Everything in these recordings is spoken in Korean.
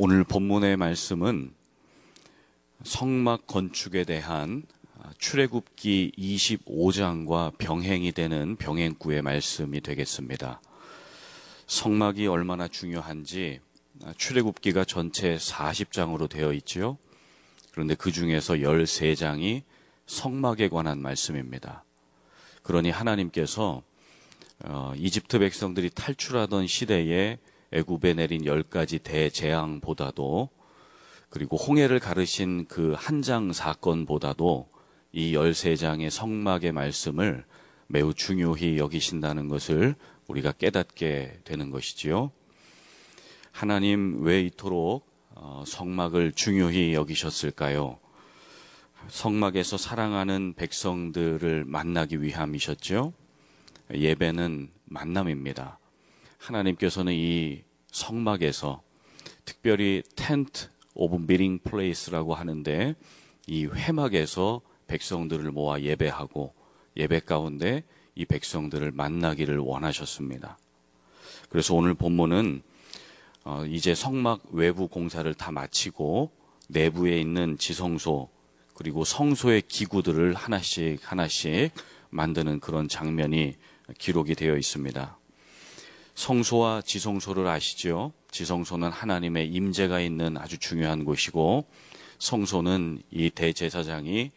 오늘 본문의 말씀은 성막 건축에 대한 출애굽기 25장과 병행이 되는 병행구의 말씀이 되겠습니다. 성막이 얼마나 중요한지 출애굽기가 전체 40장으로 되어 있지요. 그런데 그 중에서 13장이 성막에 관한 말씀입니다. 그러니 하나님께서 어, 이집트 백성들이 탈출하던 시대에 애굽에 내린 열 가지 대재앙보다도 그리고 홍해를 가르신 그 한 장 사건보다도 이 열세 장의 성막의 말씀을 매우 중요히 여기신다는 것을 우리가 깨닫게 되는 것이지요. 하나님 왜 이토록 어, 성막을 중요히 여기셨을까요? 성막에서 사랑하는 백성들을 만나기 위함이셨죠. 예배는 만남입니다. 하나님께서는 이 성막에서 특별히 텐트 오브 미링 플레이스라고 하는데 이 회막에서 백성들을 모아 예배하고 예배 가운데 이 백성들을 만나기를 원하셨습니다. 그래서 오늘 본문은 어, 이제 성막 외부 공사를 다 마치고 내부에 있는 지성소 그리고 성소의 기구들을 하나씩 하나씩 만드는 그런 장면이 기록이 되어 있습니다. 성소와 지성소를 아시죠? 지성소는 하나님의 임재가 있는 아주 중요한 곳이고 성소는 이 대제사장이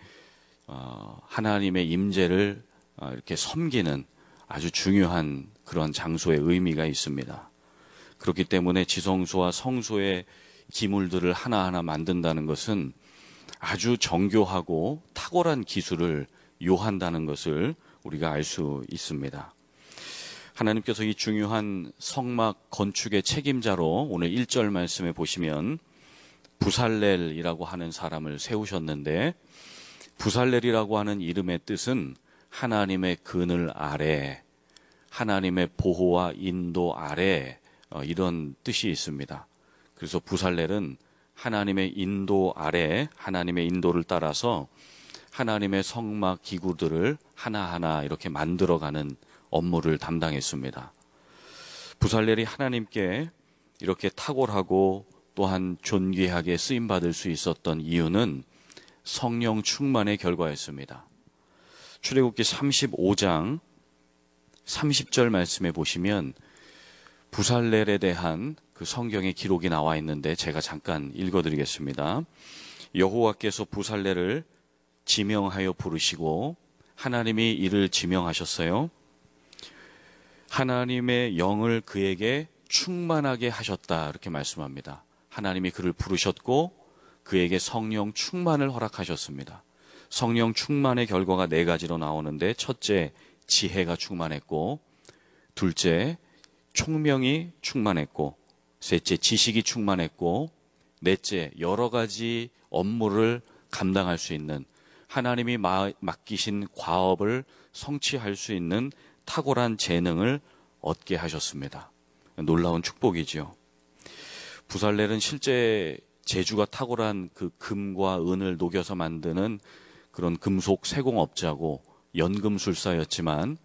어, 하나님의 임재를 어, 이렇게 섬기는 아주 중요한 그런 장소의 의미가 있습니다. 그렇기 때문에 지성소와 성소의 기물들을 하나하나 만든다는 것은 아주 정교하고 탁월한 기술을 요한다는 것을 우리가 알 수 있습니다. 하나님께서 이 중요한 성막 건축의 책임자로 오늘 1절 말씀에 보시면 부살렐이라고 하는 사람을 세우셨는데 부살렐이라고 하는 이름의 뜻은 하나님의 그늘 아래 하나님의 보호와 인도 아래 어, 이런 뜻이 있습니다. 그래서 부살렐은 하나님의 인도 아래 하나님의 인도를 따라서 하나님의 성막 기구들을 하나하나 이렇게 만들어가는 업무를 담당했습니다. 부살렐이 하나님께 이렇게 탁월하고 또한 존귀하게 쓰임 받을 수 있었던 이유는 성령 충만의 결과였습니다. 출애굽기 35장 30절 말씀에 보시면 부살렐에 대한 그 성경의 기록이 나와 있는데 제가 잠깐 읽어드리겠습니다. 여호와께서 부살렐을 지명하여 부르시고 하나님이 이를 지명하셨어요. 하나님의 영을 그에게 충만하게 하셨다. 이렇게 말씀합니다. 하나님이 그를 부르셨고 그에게 성령 충만을 허락하셨습니다. 성령 충만의 결과가 네 가지로 나오는데 첫째, 지혜가 충만했고 둘째, 총명이 충만했고 셋째, 지식이 충만했고 넷째, 여러 가지 업무를 감당할 수 있는 하나님이 맡기신 과업을 성취할 수 있는 탁월한 재능을 얻게 하셨습니다. 놀라운 축복이지요. 부살렐은 실제 제주가 탁월한 그 금과 은을 녹여서 만드는 그런 금속 세공업자고 연금술사였지만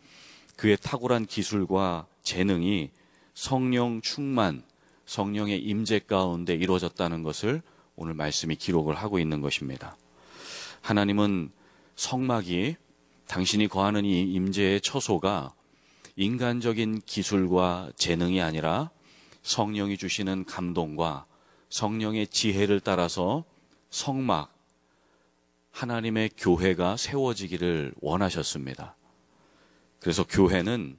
그의 탁월한 기술과 재능이 성령 충만, 성령의 임재 가운데 이루어졌다는 것을 오늘 말씀이 기록을 하고 있는 것입니다. 하나님은 성막이 당신이 거하는 이 임재의 처소가 인간적인 기술과 재능이 아니라 성령이 주시는 감동과 성령의 지혜를 따라서 성막, 하나님의 교회가 세워지기를 원하셨습니다. 그래서 교회는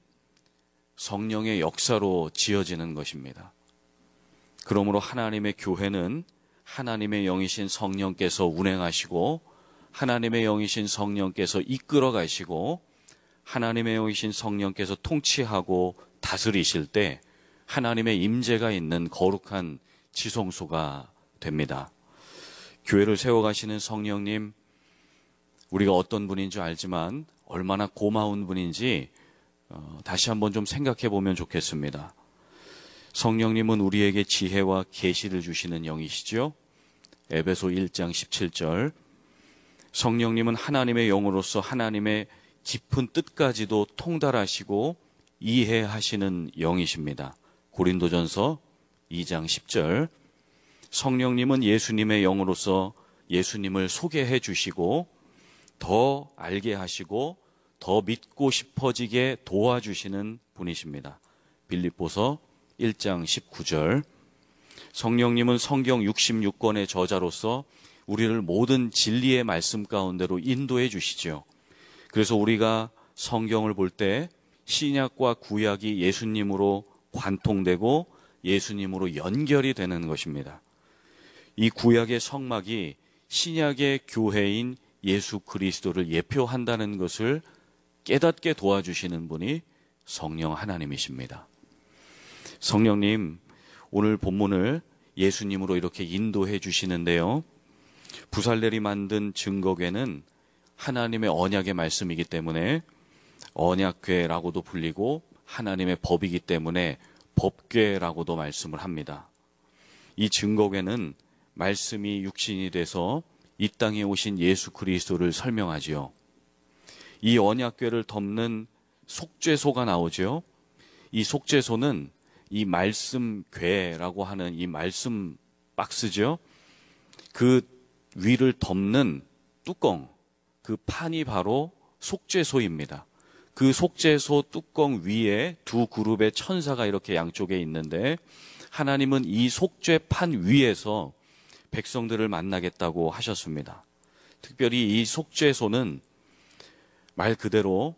성령의 역사로 지어지는 것입니다. 그러므로 하나님의 교회는 하나님의 영이신 성령께서 운행하시고 하나님의 영이신 성령께서 이끌어 가시고 하나님의 영이신 성령께서 통치하고 다스리실 때 하나님의 임재가 있는 거룩한 지성소가 됩니다. 교회를 세워 가시는 성령님 우리가 어떤 분인 줄 알지만 얼마나 고마운 분인지 어, 다시 한번 좀 생각해 보면 좋겠습니다. 성령님은 우리에게 지혜와 계시를 주시는 영이시죠. 에베소 1장 17절 성령님은 하나님의 영으로서 하나님의 깊은 뜻까지도 통달하시고 이해하시는 영이십니다. 고린도전서 2장 10절 성령님은 예수님의 영으로서 예수님을 소개해 주시고 더 알게 하시고 더 믿고 싶어지게 도와주시는 분이십니다. 빌립보서 1장 19절 성령님은 성경 66권의 저자로서 우리를 모든 진리의 말씀 가운데로 인도해 주시죠 그래서 우리가 성경을 볼 때 신약과 구약이 예수님으로 관통되고 예수님으로 연결이 되는 것입니다. 이 구약의 성막이 신약의 교회인 예수 그리스도를 예표한다는 것을 깨닫게 도와주시는 분이 성령 하나님이십니다. 성령님, 오늘 본문을 예수님으로 이렇게 인도해 주시는데요. 부살렐이 만든 증거계는 하나님의 언약의 말씀이기 때문에 언약궤라고도 불리고 하나님의 법이기 때문에 법궤라고도 말씀을 합니다. 이 증거궤는 말씀이 육신이 돼서 이 땅에 오신 예수 그리스도를 설명하지요. 이 언약궤를 덮는 속죄소가 나오지요. 이 속죄소는 이 말씀궤라고 하는 이 말씀 박스죠. 그 위를 덮는 뚜껑, 그 판이 바로 속죄소입니다. 그 속죄소 뚜껑 위에 두 그룹의 천사가 이렇게 양쪽에 있는데 하나님은 이 속죄판 위에서 백성들을 만나겠다고 하셨습니다. 특별히 이 속죄소는 말 그대로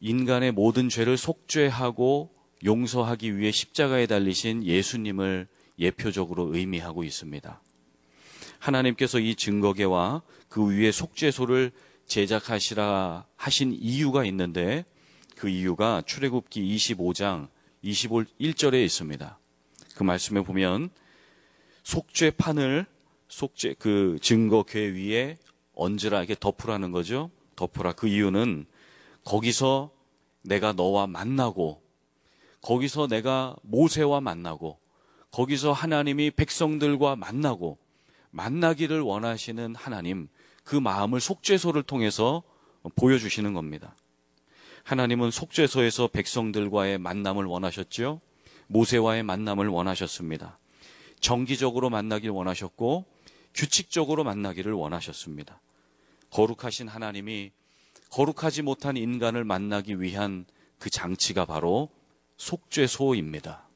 인간의 모든 죄를 속죄하고 용서하기 위해 십자가에 달리신 예수님을 예표적으로 의미하고 있습니다. 하나님께서 이 증거계와 그 위에 속죄소를 제작하시라 하신 이유가 있는데 그 이유가 출애굽기 25장 21절에 있습니다. 그 말씀에 보면 속죄판을 속죄 그 증거궤 위에 얹으라 이게 덮으라는 거죠. 덮으라 그 이유는 거기서 내가 너와 만나고 거기서 내가 모세와 만나고 거기서 하나님이 백성들과 만나고 만나기를 원하시는 하나님, 그 마음을 속죄소를 통해서 보여주시는 겁니다. 하나님은 속죄소에서 백성들과의 만남을 원하셨지요. 모세와의 만남을 원하셨습니다. 정기적으로 만나길 원하셨고 규칙적으로 만나기를 원하셨습니다. 거룩하신 하나님이 거룩하지 못한 인간을 만나기 위한 그 장치가 바로 속죄소입니다.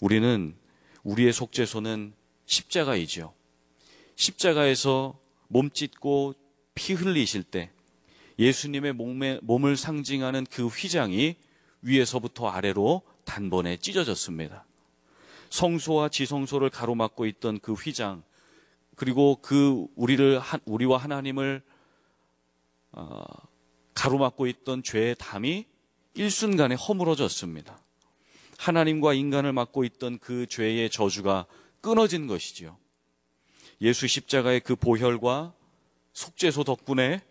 우리는 우리의 속죄소는 십자가이지요. 십자가에서 몸짓고 피 흘리실 때 예수님의 몸에, 몸을 상징하는 그 휘장이 위에서부터 아래로 단번에 찢어졌습니다. 성소와 지성소를 가로막고 있던 그 휘장 그리고 그 우리를 우리와 하나님을 어, 가로막고 있던 죄의 담이 일순간에 허물어졌습니다. 하나님과 인간을 막고 있던 그 죄의 저주가 끊어진 것이지요. 예수 십자가의 그 보혈과 속죄소 덕분에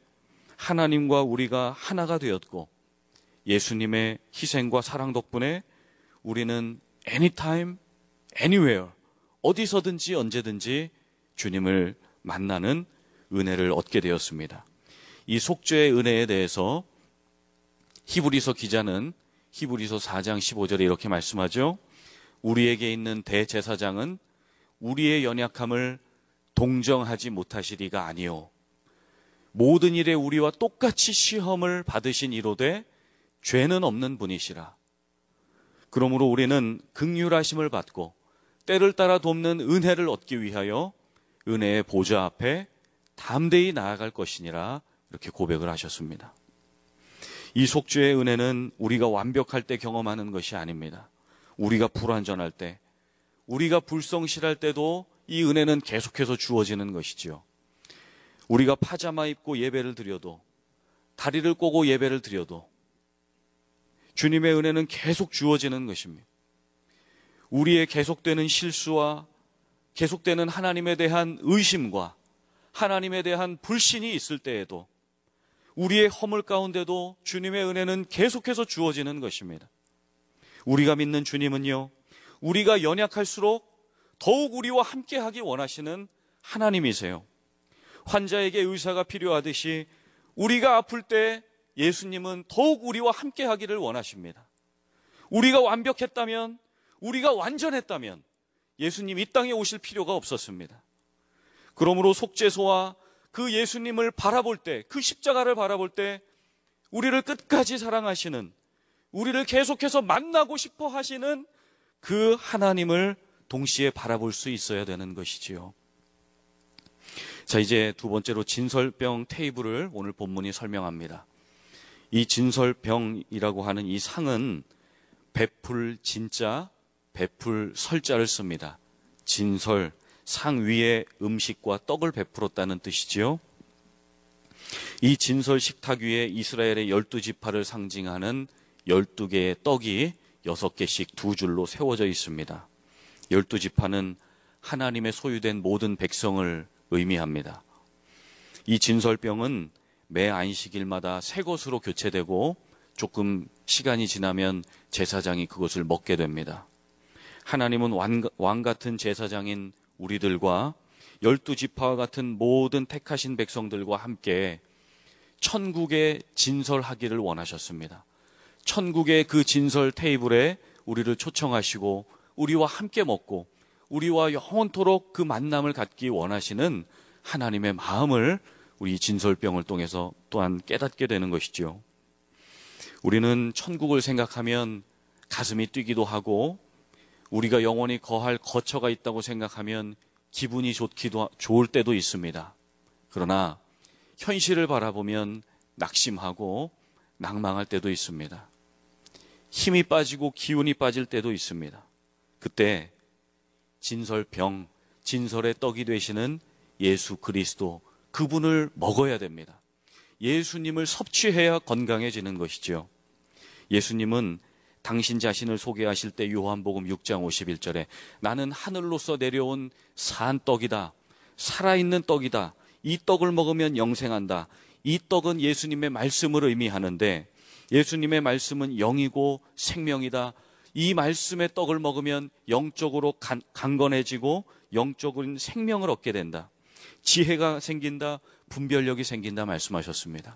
하나님과 우리가 하나가 되었고 예수님의 희생과 사랑 덕분에 우리는 anytime, anywhere, 어디서든지 언제든지 주님을 만나는 은혜를 얻게 되었습니다. 이 속죄의 은혜에 대해서 히브리서 기자는 히브리서 4장 15절에 이렇게 말씀하죠. 우리에게 있는 대제사장은 우리의 연약함을 동정하지 못하시리가 아니요 모든 일에 우리와 똑같이 시험을 받으신 이로되 죄는 없는 분이시라. 그러므로 우리는 극률하심을 받고 때를 따라 돕는 은혜를 얻기 위하여 은혜의 보좌 앞에 담대히 나아갈 것이니라 이렇게 고백을 하셨습니다. 이 속죄의 은혜는 우리가 완벽할 때 경험하는 것이 아닙니다. 우리가 불완전할 때, 우리가 불성실할 때도 이 은혜는 계속해서 주어지는 것이지요. 우리가 파자마 입고 예배를 드려도 다리를 꼬고 예배를 드려도 주님의 은혜는 계속 주어지는 것입니다. 우리의 계속되는 실수와 계속되는 하나님에 대한 의심과 하나님에 대한 불신이 있을 때에도 우리의 허물 가운데도 주님의 은혜는 계속해서 주어지는 것입니다. 우리가 믿는 주님은요, 우리가 연약할수록 더욱 우리와 함께 하기 원하시는 하나님이세요. 환자에게 의사가 필요하듯이 우리가 아플 때 예수님은 더욱 우리와 함께 하기를 원하십니다. 우리가 완벽했다면, 우리가 완전했다면 예수님 이 땅에 오실 필요가 없었습니다. 그러므로 속죄소와 그 예수님을 바라볼 때, 그 십자가를 바라볼 때 우리를 끝까지 사랑하시는, 우리를 계속해서 만나고 싶어 하시는 그 하나님을 동시에 바라볼 수 있어야 되는 것이지요. 자, 이제 두 번째로 진설병 테이블을 오늘 본문이 설명합니다. 이 진설병이라고 하는 이 상은 베풀 진짜, 베풀 설자를 씁니다. 진설, 상 위에 음식과 떡을 베풀었다는 뜻이지요. 이 진설 식탁 위에 이스라엘의 열두 지파를 상징하는 열두 개의 떡이 여섯 개씩 두 줄로 세워져 있습니다. 열두 지파는 하나님의 소유된 모든 백성을 의미합니다. 이 진설병은 매 안식일마다 새 것으로 교체되고 조금 시간이 지나면 제사장이 그것을 먹게 됩니다. 하나님은 왕, 왕 같은 제사장인 우리들과 열두 지파와 같은 모든 택하신 백성들과 함께 천국에 진설하기를 원하셨습니다. 천국의 그 진설 테이블에 우리를 초청하시고 우리와 함께 먹고 우리와 영원토록 그 만남을 갖기 원하시는 하나님의 마음을 우리 진설병을 통해서 또한 깨닫게 되는 것이지요. 우리는 천국을 생각하면 가슴이 뛰기도 하고 우리가 영원히 거할 거처가 있다고 생각하면 기분이 좋기도 좋을 때도 있습니다. 그러나 현실을 바라보면 낙심하고 낭망할 때도 있습니다. 힘이 빠지고 기운이 빠질 때도 있습니다. 그때 진설병, 진설의 떡이 되시는 예수 그리스도 그분을 먹어야 됩니다. 예수님을 섭취해야 건강해지는 것이지 예수님은 당신 자신을 소개하실 때 요한복음 6장 51절에 나는 하늘로서 내려온 산 떡이다. 살아있는 떡이다. 이 떡을 먹으면 영생한다. 이 떡은 예수님의 말씀을 의미하는데 예수님의 말씀은 영이고 생명이다. 이 말씀의 떡을 먹으면 영적으로 간, 건해지고 영적인 생명을 얻게 된다. 지혜가 생긴다. 분별력이 생긴다 말씀하셨습니다.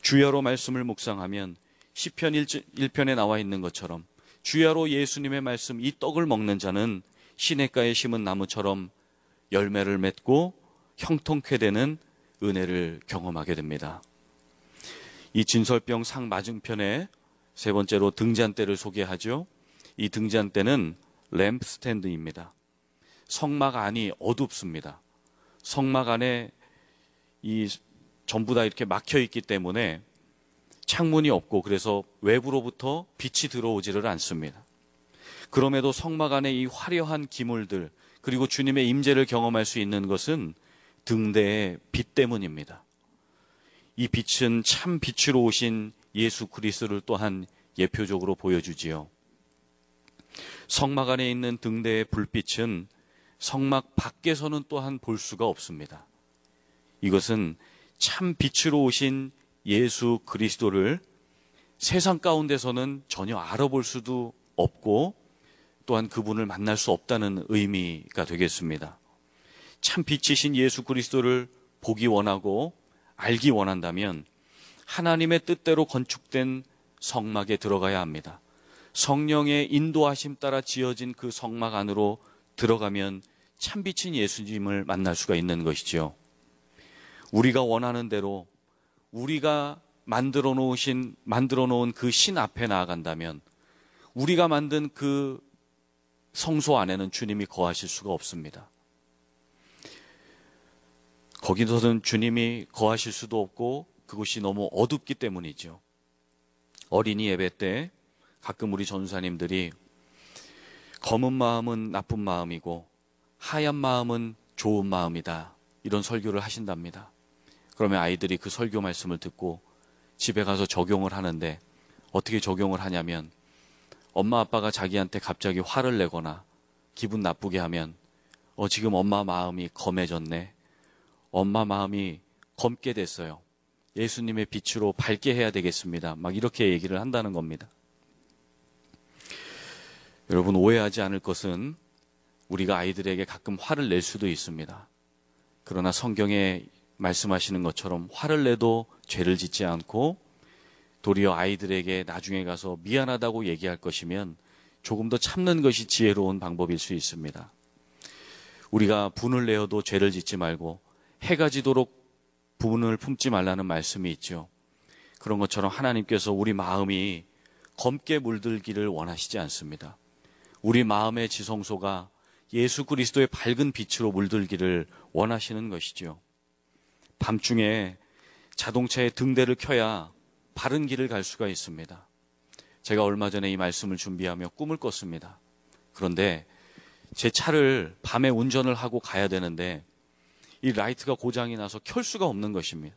주야로 말씀을 묵상하면 1 0편 1편에 나와 있는 것처럼 주야로 예수님의 말씀 이 떡을 먹는 자는 시냇가에 심은 나무처럼 열매를 맺고 형통케 되는 은혜를 경험하게 됩니다. 이 진설병 상 맞은편에 세 번째로 등잔대를 소개하죠. 이 등잔대는 램프 스탠드입니다. 성막 안이 어둡습니다. 성막 안에 이 전부 다 이렇게 막혀 있기 때문에 창문이 없고 그래서 외부로부터 빛이 들어오지를 않습니다. 그럼에도 성막 안에 이 화려한 기물들 그리고 주님의 임재를 경험할 수 있는 것은 등대의 빛 때문입니다. 이 빛은 참 빛으로 오신 예수 그리스도를 또한 예표적으로 보여주지요. 성막 안에 있는 등대의 불빛은 성막 밖에서는 또한 볼 수가 없습니다. 이것은 참 빛으로 오신 예수 그리스도를 세상 가운데서는 전혀 알아볼 수도 없고 또한 그분을 만날 수 없다는 의미가 되겠습니다. 참 빛이신 예수 그리스도를 보기 원하고 알기 원한다면 하나님의 뜻대로 건축된 성막에 들어가야 합니다. 성령의 인도하심 따라 지어진 그 성막 안으로 들어가면 참빛인 예수님을 만날 수가 있는 것이지 우리가 원하는 대로 우리가 만들어 놓으신 만들어 놓은 그 신 앞에 나아간다면 우리가 만든 그 성소 안에는 주님이 거하실 수가 없습니다. 거기서는 주님이 거하실 수도 없고 그곳이 너무 어둡기 때문이죠. 어린이 예배 때 가끔 우리 전사님들이 검은 마음은 나쁜 마음이고 하얀 마음은 좋은 마음이다. 이런 설교를 하신답니다. 그러면 아이들이 그 설교 말씀을 듣고 집에 가서 적용을 하는데 어떻게 적용을 하냐면 엄마 아빠가 자기한테 갑자기 화를 내거나 기분 나쁘게 하면 어, 지금 엄마 마음이 검해졌네. 엄마 마음이 검게 됐어요. 예수님의 빛으로 밝게 해야 되겠습니다. 막 이렇게 얘기를 한다는 겁니다. 여러분 오해하지 않을 것은 우리가 아이들에게 가끔 화를 낼 수도 있습니다. 그러나 성경에 말씀하시는 것처럼 화를 내도 죄를 짓지 않고 도리어 아이들에게 나중에 가서 미안하다고 얘기할 것이면 조금 더 참는 것이 지혜로운 방법일 수 있습니다. 우리가 분을 내어도 죄를 짓지 말고 해가 지도록 부분을 품지 말라는 말씀이 있죠. 그런 것처럼 하나님께서 우리 마음이 검게 물들기를 원하시지 않습니다. 우리 마음의 지성소가 예수 그리스도의 밝은 빛으로 물들기를 원하시는 것이지 밤중에 자동차의 등대를 켜야 바른 길을 갈 수가 있습니다. 제가 얼마 전에 이 말씀을 준비하며 꿈을 꿨습니다. 그런데 제 차를 밤에 운전을 하고 가야 되는데 이 라이트가 고장이 나서 켤 수가 없는 것입니다.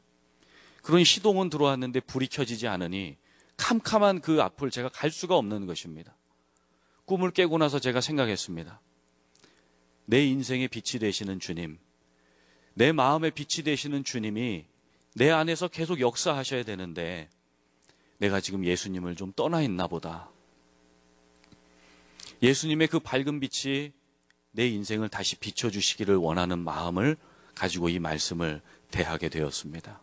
그러니 시동은 들어왔는데 불이 켜지지 않으니 캄캄한 그 앞을 제가 갈 수가 없는 것입니다. 꿈을 깨고 나서 제가 생각했습니다. 내 인생의 빛이 되시는 주님, 내 마음의 빛이 되시는 주님이 내 안에서 계속 역사하셔야 되는데 내가 지금 예수님을 좀 떠나 있나 보다. 예수님의 그 밝은 빛이 내 인생을 다시 비춰주시기를 원하는 마음을 가지고 이 말씀을 대하게 되었습니다.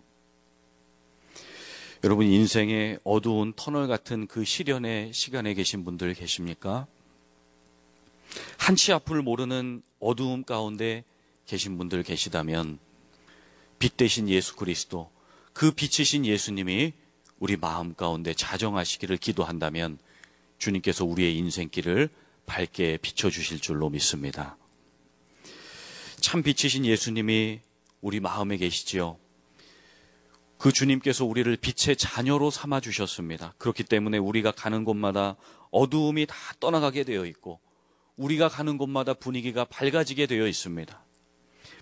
여러분 인생의 어두운 터널 같은 그 시련의 시간에 계신 분들 계십니까? 한치 앞을 모르는 어두움 가운데 계신 분들 계시다면 빛 대신 예수 그리스도 그 빛이신 예수님이 우리 마음 가운데 자정하시기를 기도한다면 주님께서 우리의 인생길을 밝게 비춰주실 줄로 믿습니다. 참 빛이신 예수님이 우리 마음에 계시지요. 그 주님께서 우리를 빛의 자녀로 삼아 주셨습니다. 그렇기 때문에 우리가 가는 곳마다 어두움이 다 떠나가게 되어 있고 우리가 가는 곳마다 분위기가 밝아지게 되어 있습니다.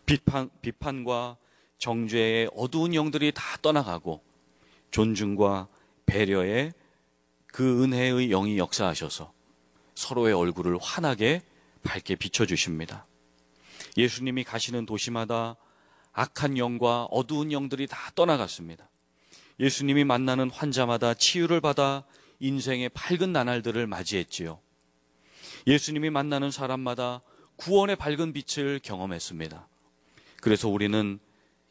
비판, 비판과 정죄의 어두운 영들이 다 떠나가고 존중과 배려의 그 은혜의 영이 역사하셔서 서로의 얼굴을 환하게 밝게 비춰주십니다. 예수님이 가시는 도시마다 악한 영과 어두운 영들이 다 떠나갔습니다. 예수님이 만나는 환자마다 치유를 받아 인생의 밝은 나날들을 맞이했지요. 예수님이 만나는 사람마다 구원의 밝은 빛을 경험했습니다. 그래서 우리는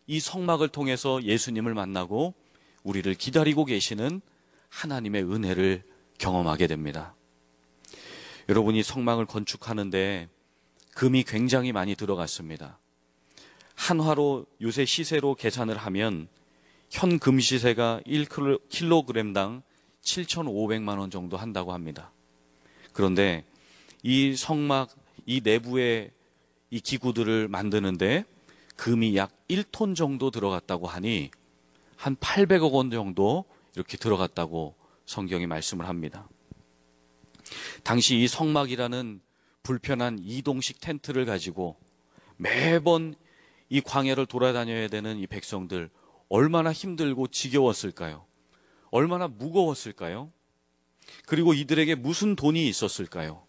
이 성막을 통해서 예수님을 만나고 우리를 기다리고 계시는 하나님의 은혜를 경험하게 됩니다. 여러분이 성막을 건축하는데 금이 굉장히 많이 들어갔습니다. 한화로 요새 시세로 계산을 하면 현금 시세가 1kg당 7,500만 원 정도 한다고 합니다. 그런데 이 성막 이 내부의 이 기구들을 만드는데 금이 약 1톤 정도 들어갔다고 하니 한 800억 원 정도 이렇게 들어갔다고 성경이 말씀을 합니다. 당시 이 성막이라는 불편한 이동식 텐트를 가지고 매번 이 광야를 돌아다녀야 되는 이 백성들 얼마나 힘들고 지겨웠을까요? 얼마나 무거웠을까요? 그리고 이들에게 무슨 돈이 있었을까요?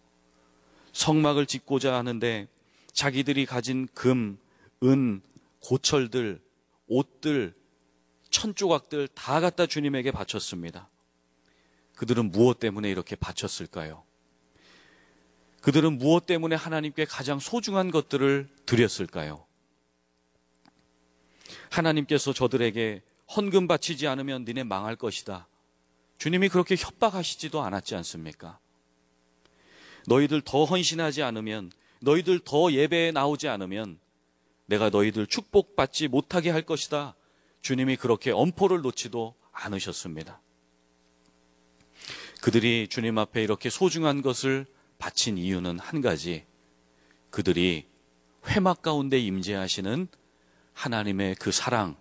성막을 짓고자 하는데 자기들이 가진 금, 은, 고철들, 옷들, 천조각들 다 갖다 주님에게 바쳤습니다. 그들은 무엇 때문에 이렇게 바쳤을까요? 그들은 무엇 때문에 하나님께 가장 소중한 것들을 드렸을까요? 하나님께서 저들에게 헌금 바치지 않으면 니네 망할 것이다. 주님이 그렇게 협박하시지도 않았지 않습니까? 너희들 더 헌신하지 않으면, 너희들 더 예배에 나오지 않으면, 내가 너희들 축복받지 못하게 할 것이다. 주님이 그렇게 엄포를 놓지도 않으셨습니다. 그들이 주님 앞에 이렇게 소중한 것을 바친 이유는 한 가지. 그들이 회막 가운데 임재하시는 하나님의 그 사랑,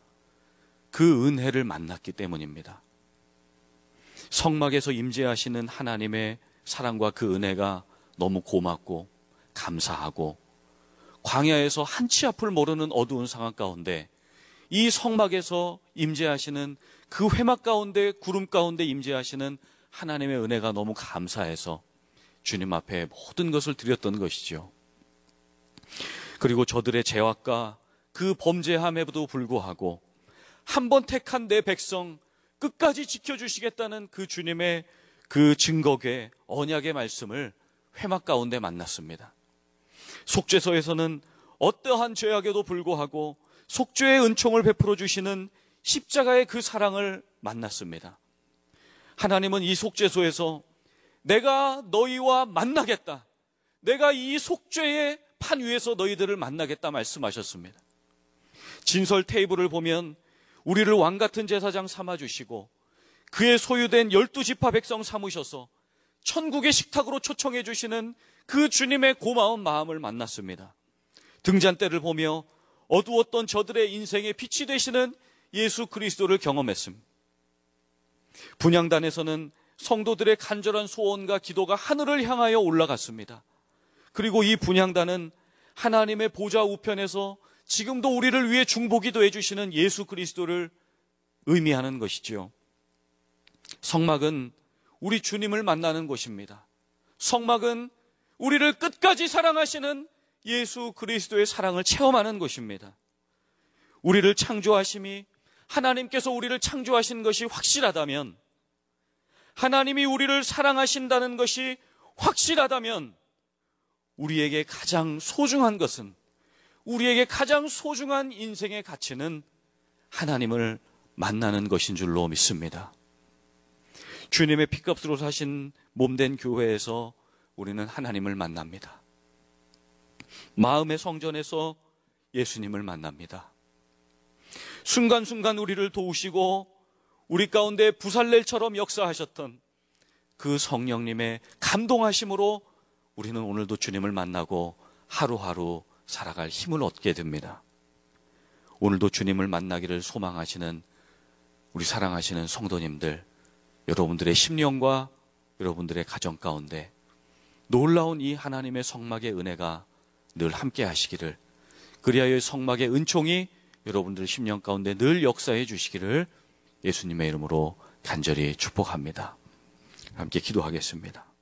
그 은혜를 만났기 때문입니다. 성막에서 임재하시는 하나님의 사랑과 그 은혜가 너무 고맙고 감사하고 광야에서 한치 앞을 모르는 어두운 상황 가운데 이 성막에서 임재하시는 그 회막 가운데 구름 가운데 임재하시는 하나님의 은혜가 너무 감사해서 주님 앞에 모든 것을 드렸던 것이지요. 그리고 저들의 죄악과 그 범죄함에도 불구하고 한 번 택한 내 백성 끝까지 지켜주시겠다는 그 주님의 그증거계 언약의 말씀을 회막 가운데 만났습니다. 속죄소에서는 어떠한 죄악에도 불구하고 속죄의 은총을 베풀어 주시는 십자가의 그 사랑을 만났습니다. 하나님은 이 속죄소에서 내가 너희와 만나겠다. 내가 이 속죄의 판 위에서 너희들을 만나겠다 말씀하셨습니다. 진설 테이블을 보면 우리를 왕 같은 제사장 삼아 주시고 그의 소유된 열두 지파 백성 삼으셔서 천국의 식탁으로 초청해 주시는 그 주님의 고마운 마음을 만났습니다. 등잔대를 보며 어두웠던 저들의 인생에 빛이 되시는 예수 그리스도를 경험했습니다. 분양단에서는 성도들의 간절한 소원과 기도가 하늘을 향하여 올라갔습니다. 그리고 이 분향단은 하나님의 보좌 우편에서 지금도 우리를 위해 중보기도 해주시는 예수 그리스도를 의미하는 것이지요. 성막은 우리 주님을 만나는 곳입니다. 성막은 우리를 끝까지 사랑하시는 예수 그리스도의 사랑을 체험하는 것입니다 우리를 창조하심이 하나님께서 우리를 창조하신 것이 확실하다면 하나님이 우리를 사랑하신다는 것이 확실하다면 우리에게 가장 소중한 것은 우리에게 가장 소중한 인생의 가치는 하나님을 만나는 것인 줄로 믿습니다. 주님의 핏값으로 사신 몸된 교회에서 우리는 하나님을 만납니다. 마음의 성전에서 예수님을 만납니다. 순간순간 우리를 도우시고 우리 가운데 부살렐처럼 역사하셨던 그 성령님의 감동하심으로 우리는 오늘도 주님을 만나고 하루하루 살아갈 힘을 얻게 됩니다. 오늘도 주님을 만나기를 소망하시는 우리 사랑하시는 성도님들, 여러분들의 심령과 여러분들의 가정 가운데 놀라운 이 하나님의 성막의 은혜가 늘 함께 하시기를 그리하여 성막의 은총이 여러분들 심령 가운데 늘 역사해 주시기를 예수님의 이름으로 간절히 축복합니다. 함께 기도하겠습니다.